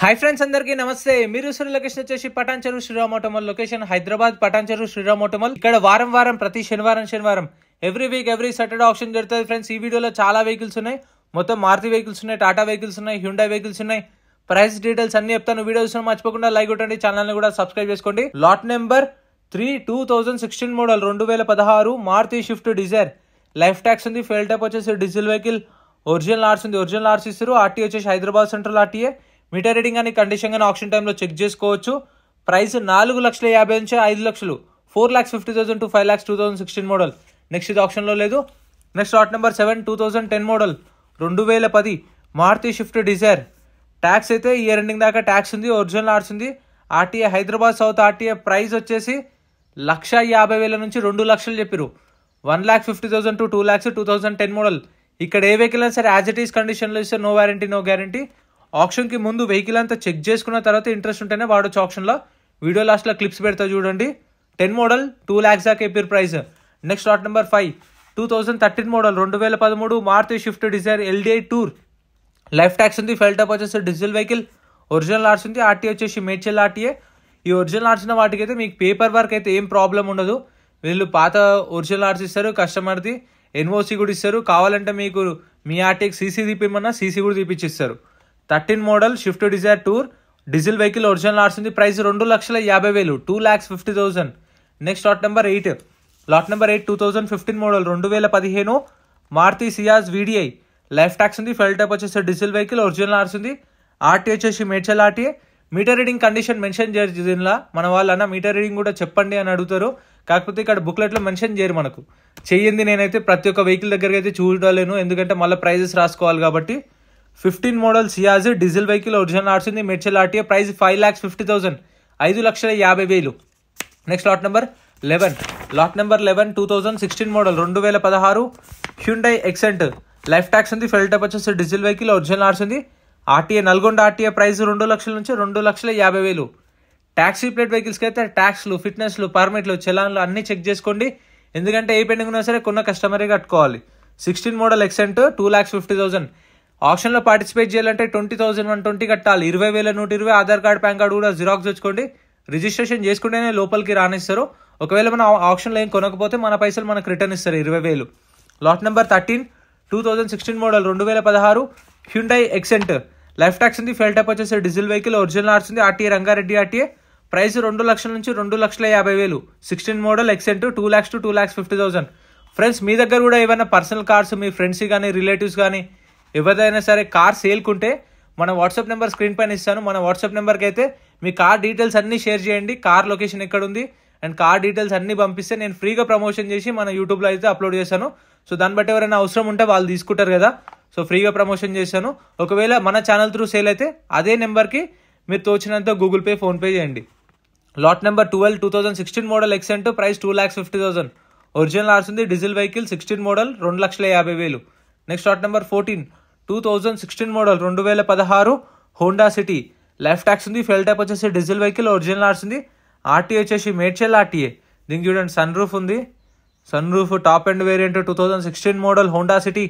hi friends అందరికీ నమస్తే మీరు సరి లొకేషన్ వచ్చేసి పటాన్ చెరువు శ్రీరామోటమల్ లొకేషన్ హైదరాబాద్ పటాన్ చెరువు శ్రీరామోటమల్ ఇక్కడ వారం వారం ప్రతి శనివారం శనివారం every week every Saturday auction జరుగుతుంది ఫ్రెండ్స్ ఈ వీడియోలో చాలా వెహికల్స్ ఉన్నాయి మొత్తం మారుతి వెహికల్స్ ఉన్నాయి టాటా వెహికల్స్ ఉన్నాయి హ్యూండా వెహికల్స్ ఉన్నాయి ప్రైస్ డీటెయిల్స్ అన్ని చెప్తాను వీడియోస్ మర్చిపోకుండా లైక్ కొట్టండి ఛానల్ని కూడా సబ్స్క్రైబ్ చేసుకోండి lot number three two thousand sixteen model రెండు వేల పదహారు Maruti Swift Dzire life tax ఉంది ఫెయిల్ టైప్ వచ్చేసి డీజిల్ వెహికల్ ఒరిజినల్ ఆర్స్ ఉంది ఒరిజినల్ ఆర్స్ ఇస్తారు ఆర్టీ వచ్చేసి Hyderabad central RTA meter reading అని కండిషన్ కానీ ఆప్షన్ టైంలో చెక్ చేసుకోవచ్చు ప్రైస్ నాలుగు లక్షల యాభై నుంచి ఐదు లక్షలు four lakhs fifty thousand to five lakhs two thousand sixteen model next ఇది ఆప్షన్లో లేదు next lot number seven two thousand ten model రెండు వేల పది మారుతి షిఫ్ట్ డిజైర్ ట్యాక్స్ అయితే ఇయర్ ఎండింగ్ దాకా ట్యాక్స్ ఉంది ఒరిజినల్ ఆర్ట్స్ ఉంది RTA Hyderabad south RTA price వచ్చేసి లక్ష యాభై వేల నుంచి రెండు లక్షలు చెప్పారు one lakh fifty thousand to two lakhs two thousand ten model ఇక్కడ ఏ వెహికల్ అయినా సరే యాజ్ ఇట్ ఈస్ కండిషన్లో ఇస్తే నో వారంటీ నో గ్యారంటీ ఆప్షన్కి ముందు వెహికల్ అంతా చెక్ చేసుకున్న తర్వాత ఇంట్రెస్ట్ ఉంటేనే వాడచ్చు ఆప్షన్లో వీడియో లాస్ట్లో క్లిప్స్ పెడతా చూడండి టెన్ మోడల్ టూ ల్యాక్స్ దాకా ఎపిర్ price next lot number five two thousand thirteen model రెండు వేల పదమూడు Maruti Swift Dzire LDI tour life tax ఉంది ఫెల్ట్ అప్ వచ్చేసి డీజిల్ వెహికల్ ఒరిజినల్ ఆర్ట్స్ ఉంది ఆర్టీ వచ్చేసి మేచల్ ఆర్టీఏ ఈ ఒరిజినల్ ఆర్ట్స్ ఉన్న వాటికైతే మీకు పేపర్ వర్క్ అయితే ఏం ప్రాబ్లం ఉండదు వీళ్ళు పాత ఒరిజినల్ ఆర్ట్స్ ఇస్తారు కస్టమర్ది ఎన్ఓసి కూడా ఇస్తారు కావాలంటే మీకు మీ ఆర్టీకి సీసీ తీపిమన్నా సీసీ కూడా తీపిచ్చిస్తారు thirteen model Swift Dzire tour diesel vehicle original ఆడుతుంది ప్రైస్ రెండు లక్షల యాభై వేలు two lakhs fifty thousand next lot number eight lot number eight two thousand fifteen model రెండు వేల పదిహేను Maruti Ciaz VDI life tax ఉంది ఫెల్ టైప్ వచ్చేసి డీజిల్ వెహికల్ ఒరిజినల్ ఆడుతుంది ఆర్టీ వచ్చేసి Medchal RT meter reading condition mention చేయరు దీనిలా మన అన్న మీటర్ రీడింగ్ కూడా చెప్పండి అని అడుగుతారు కాకపోతే ఇక్కడ బుక్లెట్లో మెన్షన్ చేయరు మనకు చెయ్యింది నేనైతే ప్రతి ఒక్క వెహికల్ దగ్గరికి అయితే చూడలేను ఎందుకంటే మళ్ళీ ప్రైజెస్ రాసుకోవాలి కాబట్టి fifteen model Ciaz diesel vehicle original arts ఉంది Medchal RTA price five lakhs fifty thousand ఐదు లక్షల యాభై వేలు next lot number eleven lot number eleven two thousand sixteen model రెండు వేల పదహారు హ్యూండై ఎక్సెంట్ లైఫ్ ట్యాక్స్ ఉంది ఫెల్ టప్ వచ్చేసి డీజిల్ వెహికల్ ఒరిజినల్ ఆర్ట్స్ ఉంది ఆర్టీఏ నల్గొండ ఆర్టీఏ ప్రైస్ రెండు లక్షల నుంచి రెండు లక్షల యాభై వేలు ట్యాక్సీ ప్లేట్ వెహికల్స్కి అయితే ట్యాక్స్లు ఫిట్నెస్లు పర్మిట్లు చలాన్లు అన్నీ చెక్ చేసుకోండి ఎందుకంటే ఏ పెండింగ్ ఉన్నా సరే కొన్న కస్టమరే కట్టుకోవాలి sixteen model Xcent two lakhs fifty thousand ఆప్షన్లో పార్టిసిపేట్ చేయాలంటే ట్వంటీ థౌసండ్ వన్ ట్వంటీ కట్టాలి ఇరవై వేల నూట ఇరవై ఆధార్ కార్డ్ పాన్ కార్డు కూడా జిరాక్స్ తెచ్చుకోండి రిజిస్ట్రేషన్ చేసుకుంటేనే లోపలికి రానిస్తారు ఒకవేళ మనం ఆప్షన్లో ఏం కొనకపోతే మన పైసలు మనకు రిటర్న్ ఇస్తారు ఇరవై వేలు lot number thirteen two thousand sixteen model రెండు వేల పదహారు హ్యుండై ఎక్సెంట్ లైఫ్ ట్యాక్స్ ఉంది ఫెల్ టైప్ వచ్చేసి డీజిల్ వెహికల్ ఒరిజినల్ ఆర్ట్స్ ఉంది ఆర్టీఏ రంగారెడ్డి ఆర్టీఏ ప్రైస్ రెండు లక్షల నుంచి రెండు లక్షల యాభై వేలు sixteen model Xcent two lakhs to two lakhs fifty thousand friends మీ దగ్గర కూడా ఏమైనా పర్సనల్ కార్స్ మీ ఫ్రెండ్స్ కానీ రిలేటివ్స్ కానీ ఎవరిదైనా సరే కార్ సేల్కుంటే మన వాట్సాప్ నెంబర్ స్క్రీన్ పైన ఇస్తాను మన వాట్సాప్ నెంబర్కి అయితే మీ కార్ డీటెయిల్స్ అన్నీ షేర్ చేయండి కార్ లొకేషన్ ఎక్కడ ఉంది అండ్ కార్ డీటెయిల్స్ అన్నీ పంపిస్తే నేను ఫ్రీగా ప్రమోషన్ చేసి మన యూట్యూబ్లో అయితే అప్లోడ్ చేశాను సో దాన్ని బట్టి ఎవరైనా అవసరం ఉంటే వాళ్ళు తీసుకుంటారు కదా సో ఫ్రీగా ప్రమోషన్ చేశాను ఒకవేళ మన ఛానల్ త్రూ సేల్ అయితే అదే నెంబర్కి మీరు తోచినంత గూగుల్ పే ఫోన్పే చేయండి lot number twelve two thousand sixteen model Xcent price two lakhs fifty thousand original RC ఉంది డీజిల్ వెహికల్ సిక్స్టీన్ మోడల్ రెండు లక్షల యాభై వేలు next lot number fourteen two thousand sixteen model రెండు వేల పదహారు హోండా సిటీ లైఫ్ ట్యాక్స్ ఉంది ఫెల్ టైప్ వచ్చేసి డీజిల్ వెహికల్ ఒరిజినల్ ఆర్స్ ఉంది ఆర్టీఏ వచ్చేసి మేడ్చల్ ఆర్టీఏ దీనికి చూడండి సన్ రూఫ్ ఉంది sunroof top and variant two thousand sixteen model Honda City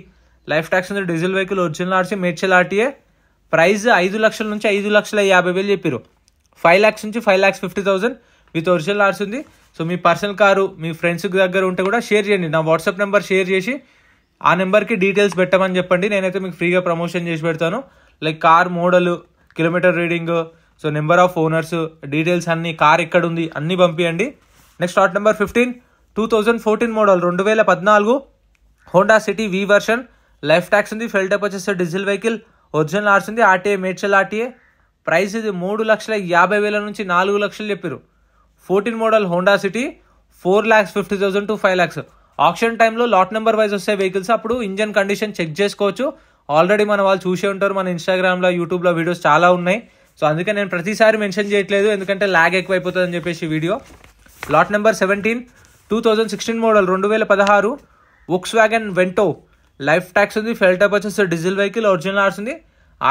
life tax ఉంది diesel vehicle original RC Medchal RTA price ఐదు లక్షల నుంచి ఐదు లక్షల యాభై వేలు చెప్పారు ఫైవ్ ల్యాక్స్ నుంచి five lakhs fifty thousand with original arts ఉంది సో మీ పర్సనల్ కారు మీ ఫ్రెండ్స్ దగ్గర ఉంటే కూడా షేర్ చేయండి నా వాట్సాప్ నెంబర్ షేర్ చేసి ఆ నెంబర్కి డీటెయిల్స్ పెట్టమని చెప్పండి నేనైతే మీకు ఫ్రీగా ప్రమోషన్ చేసి పెడతాను like car model kilometer reading so number of owners details అన్ని కార్ ఎక్కడ ఉంది అన్నీ పంపించండి next lot number fifteen two thousand fourteen model రెండు వేల పద్నాలుగు Honda City V version life tax ఉంది ఫెల్ట్ అప్ వచ్చేస్తే డీజిల్ వెహికల్ ఒరిజినల్ ఆర్స్ ఉంది ఆర్టీఏ మేడ్చల్ ఆర్టీఏ ప్రైస్ ఇది మూడు లక్షల యాభై వేల నుంచి నాలుగు లక్షలు చెప్పారు fourteen model Honda City four lakhs fifty thousand to five lakhs auction టైంలో లాట్ నెంబర్ వైజ్ వస్తే వెహికల్స్ అప్పుడు ఇంజన్ కండిషన్ చెక్ చేసుకోవచ్చు ఆల్రెడీ మన వాళ్ళు చూసే ఉంటారు మన ఇన్స్టాగ్రామ్లో యూట్యూబ్లో వీడియోస్ చాలా ఉన్నాయి సో అందుకే నేను ప్రతిసారి మెన్షన్ చేయట్లేదు ఎందుకంటే ల్యాగ్ ఎక్కువైపోతుంది అని చెప్పేసి video lot number seventeen two thousand sixteen model రెండు వేల పదహారు Volkswagen Vento life tax ఉంది ఫెల్ టైప్ వచ్చేసి డీజిల్ వెహికల్ ఒరిజినల్ ఆర్స్ ఉంది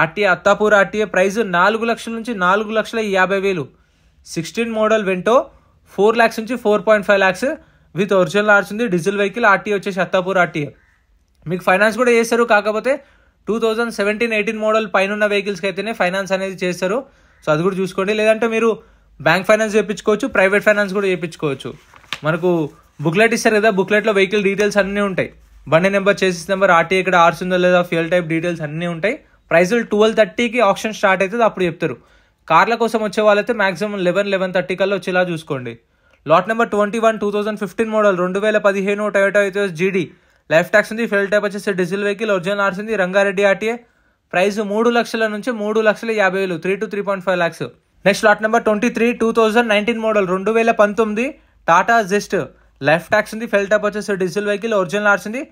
ఆర్టీఏ అత్తాపూర్ ఆర్టీఏ ప్రైజ్ నాలుగు లక్షల నుంచి నాలుగు లక్షల యాభై వేలు sixteen model Vento four lakhs నుంచి four point five lakhs with original RC diesel vehicle RT వచ్చేసి అత్తాపూర్ ఆర్టీఏ మీకు ఫైనాన్స్ కూడా చేస్తారు కాకపోతే two thousand seventeen eighteen model పైన వెహికల్స్కి అయితేనే ఫైనాన్స్ అనేది చేస్తారు సో అది కూడా చూసుకోండి లేదంటే మీరు బ్యాంక్ ఫైనాన్స్ చేయించుకోవచ్చు ప్రైవేట్ ఫైనాన్స్ కూడా చేయించుకోవచ్చు మనకు బుక్లెట్ ఇస్తారు కదా బుక్లెట్లో వెహికల్ డీటెయిల్స్ అన్నీ ఉంటాయి బండి నెంబర్ చేసెస్ నెంబర్ ఆర్టీ ఇక్కడ ఆర్స్ ఉందో లేదా ఫ్యూల్ టైప్ డీటెయిల్స్ అన్నీ ఉంటాయి ప్రైజులు ట్వెల్వ్ థర్టీకి ఆప్షన్ స్టార్ట్ అవుతుంది అప్పుడు చెప్తారు కార్ల కోసం వచ్చే వాళ్ళైతే మాక్సిమం లెవెన్ లెవెన్ థర్టీ కల్లా వచ్చేలా చూసుకోండి lot number twenty one two thousand fifteen model రెండు వేల పదిహేను టొయోటో అయితే జీడీ లైఫ్ ట్యాక్స్ ఉంది ఫెల్ టైప్ వచ్చేసి డీజిల్ వెహికల్ ఒరిజినల్ ఆర్సింది రంగారెడ్డి ఆర్టీఏ ప్రైస్ మూడు లక్షల నుంచి మూడు లక్షల యాభై వేలు three to three point five lakhs next lot number twenty three two thousand nineteen model రెండు వేల పంతొమ్మిది టాటా జెస్ట్ లైఫ్ ట్యాక్స్ ఉంది ఫెల్ టైప్ వచ్చేసి డీజిల్ వెహికల్ ఒరిజినల్ ఆర్సింది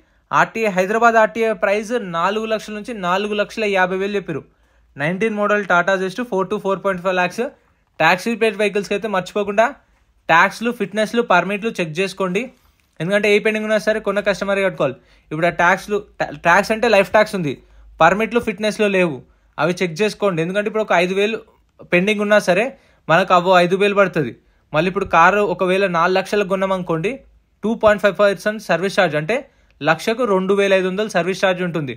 ఆర్టీఏ హైదరాబాద్ ఆర్టీఏ ప్రైస్ నాలుగు లక్షల నుంచి నాలుగు లక్షల యాభై వేలు చెప్పారు nineteen model Tata Zest four to four point five lakhs taxi plate వెహికల్స్కి అయితే మర్చిపోకుండా ట్యాక్స్లు ఫిట్నెస్లు పర్మిట్లు చెక్ చేసుకోండి ఎందుకంటే ఏ పెండింగ్ ఉన్నా సరే కొన్న కస్టమర్ కట్టుకోవాలి ఇప్పుడు ఆ ట్యాక్స్లు ట్యాక్స్ అంటే లైఫ్ ట్యాక్స్ ఉంది పర్మిట్లు ఫిట్నెస్లో లేవు అవి చెక్ చేసుకోండి ఎందుకంటే ఇప్పుడు ఒక ఐదు వేలు పెండింగ్ ఉన్నా సరే మనకు అవో ఐదు వేలు పడుతుంది మళ్ళీ ఇప్పుడు కారు ఒకవేళ నాలుగు లక్షలకు కొన్నామనుకోండి two point five percent service charge అంటే లక్షకు రెండు వేల ఐదు వందలు సర్వీస్ ఛార్జ్ ఉంటుంది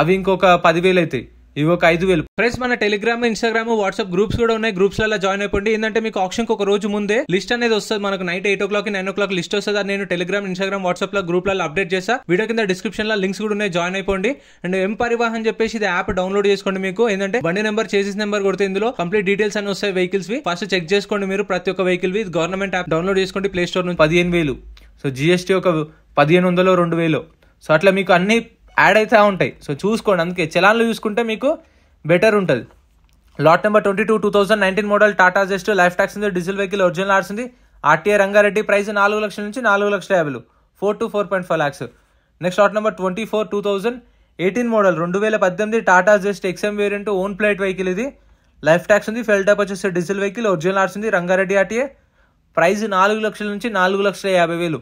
అవి ఇంకొక పదివేలు అవుతాయి ఇవి ఒక ఐదు వేలు ఫ్రెండ్స్ మన టెలిగ్రామ్ ఇన్స్టాగ్రామ్ వాట్సాప్ గ్రూప్స్ కూడా ఉన్నాయి గ్రూప్స్ అలా జాయిన్ అయిపోండి ఏంటంటే మీకు ఆప్షన్కి ఒక రోజు ముందే లిస్ట్ అనేది వస్తుంది మనకు night eight o'clock nine o'clock list వస్తుంది నేను టెలిగ్రామ్ ఇన్స్టాగ్రామ్ వాట్సాప్ లో గ్రూప్ లలో అప్డేట్ చేసా వీడియో కింద డిస్క్రిప్షన్ లో లింక్స్ కూడా ఉన్నాయి జాయిన్ అయిపోండి అండ్ ఎం పరివాహన్ చెప్పేసి ఇది యాప్ డౌన్లోడ్ చేసుకోండి మీకు ఏంటంటే బండి నెంబర్ చేసి నెంబర్ కొడితే ఇందులో కంప్లీట్ డీటెయిల్స్ అని వస్తాయి వెహికల్స్ వి ఫస్ట్ చెక్ చేసుకోండి మీరు ప్రతి ఒక్క వెహికల్ వి గవర్నమెంట్ యాప్ డౌన్లోడ్ చేసుకోండి ప్లే స్టోర్ నుంచి పదిహేను వేలు సో జిఎస్టీ ఒక పదిహేను వందలు రెండు వేలు సో అట్లా మీకు అన్ని యాడ్ అవుతూ ఉంటాయి సో చూసుకోండి అందుకే చలాన్లు చూసుకుంటే మీకు బెటర్ ఉంటుంది lot number twenty two two thousand nineteen model Tata Zest life tax ఉంది డీజిల్ వెహికల్ ఒరిజినల్ ఆర్ట్స్ ఉంది ఆర్టీఏ రంగారెడ్డి ప్రైస్ నాలుగు లక్షల నుంచి నాలుగు లక్షల యాభై four to four point five lakhs next lot number twenty four two thousand eighteen model రెండు వేల పద్దెనిమిది Tata Zest XM variant own plate vehicle ఇది లైఫ్ ట్యాక్స్ ఉంది ఫెల్ టాప్ వచ్చేసి డీజిల్ వెహికల్ ఒరిజినల్ ఆర్ట్స్ ఉంది రంగారెడ్డి ఆర్టీఏ ప్రైస్ నాలుగు లక్షల నుంచి నాలుగు లక్షల యాభై వేలు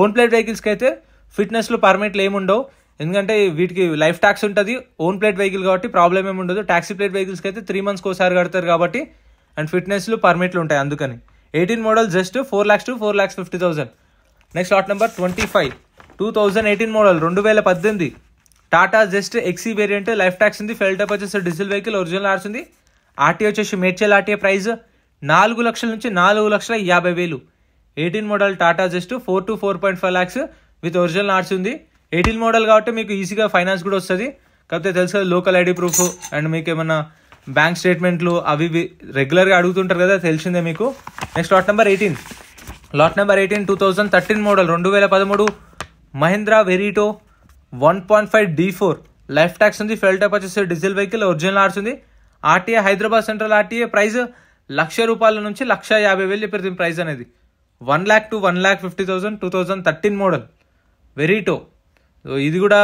ఓన్ ప్లేట్ వెహికల్స్కి అయితే ఫిట్నెస్లో పర్మిట్లు ఏముండవు ఎందుకంటే వీటికి లైఫ్ ట్యాక్స్ ఉంటుంది ఓన్ ప్లేట్ వెహికల్ కాబట్టి ప్రాబ్లం ఏమి ఉండదు ట్యాక్సీ ప్లేట్ వెహికల్స్కి అయితే త్రీ మంత్స్కి ఒకసారి కడతారు కాబట్టి అండ్ ఫిట్నెస్లు పర్మిట్లు ఉంటాయి అందుకని eighteen model Zest four lakhs to four lakhs fifty thousand next lot number twenty five two thousand eighteen model రెండు వేల పద్దెనిమిది Tata Zest XE variant life tax ఉంది ఫెల్టప్ వచ్చేసి డీజిల్ వెహికల్ ఒరిజినల్ ఆర్చింది ఉంది ఆర్టీ వచ్చేసి మేడ్చల్ ఆర్టీఏ ప్రైస్ నాలుగు లక్షల నుంచి నాలుగు లక్షల యాభై వేలు eighteen model Tata Zest four to four point five lakhs with original ఆర్చింది ఎయిటీన్ మోడల్ కాబట్టి మీకు ఈజీగా ఫైనాన్స్ కూడా వస్తుంది కాకపోతే తెలుసు కదా లోకల్ ఐడి ప్రూఫ్ అండ్ మీకు ఏమన్నా బ్యాంక్ స్టేట్మెంట్లు అవి రెగ్యులర్గా అడుగుతుంటారు కదా తెలిసిందే మీకు next lot number eighteen lot number eighteen two thousand thirteen model రెండు వేల పదమూడు Mahindra Verito one point five D four life tax ఉంది ఫెల్ట్ అప్ వచ్చేసి డీజిల్ వెహికల్ ఒరిజినల్ ఆర్స్ ఉంది RTA Hyderabad central RTA price లక్ష రూపాయల నుంచి లక్ష యాభై వేలు చెప్పారు దీని ప్రైస్ అనేది one lakh to one lakh fifty thousand two thousand thirteen model Verito so ఇది కూడా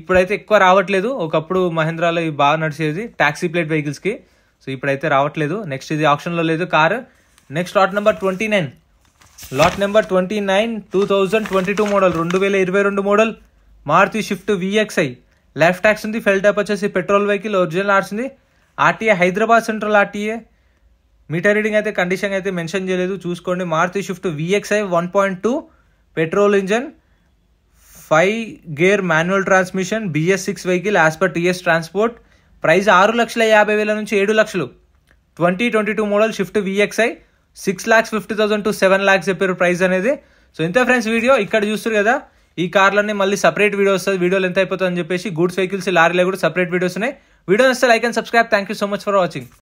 ఇప్పుడైతే ఎక్కువ రావట్లేదు ఒకప్పుడు మహేంద్రాలో ఇవి బాగా నడిచేది ట్యాక్సీ ప్లేట్ వెహికల్స్కి సో ఇప్పుడైతే రావట్లేదు నెక్స్ట్ ఇది ఆప్షన్లో లేదు car next lot number twenty nine lot number twenty nine two thousand twenty two model రెండు వేల ఇరవై రెండు model Maruti Swift VXi left tax ఉంది ఫెల్ టైప్ వచ్చేసి పెట్రోల్ వెహికల్ ఒరిజినల్ ఆర్ట్స్ ఉంది RTA Hyderabad central RTA meter reading అయితే condition అయితే mention చేయలేదు చూసుకోండి Maruti Swift VXi one point two petrol engine five gear manual transmission BS six vehicle as per TS transport price ఆరు లక్షల యాభై వేల నుంచి ఏడు లక్షలు twenty twenty two model Swift VXi six lakhs fifty thousand to seven lakhs చెప్పారు ప్రైస్ అనేది so ఇంత ఫ్రెండ్స్ వీడియో ఇక్కడ చూస్తారు కదా ఈ కార్లన్నీ మళ్ళీ సపరేట్ వీడియో వస్తుంది వీడియోలు ఎంత అయిపోతుంది అని చెప్పేసి గూడ్స్ వెహికల్స్ లారీలో కూడా సపరేట్ వీడియోస్ ఉన్నాయి వీడియో నచ్చితే like and subscribe thank you so much for watching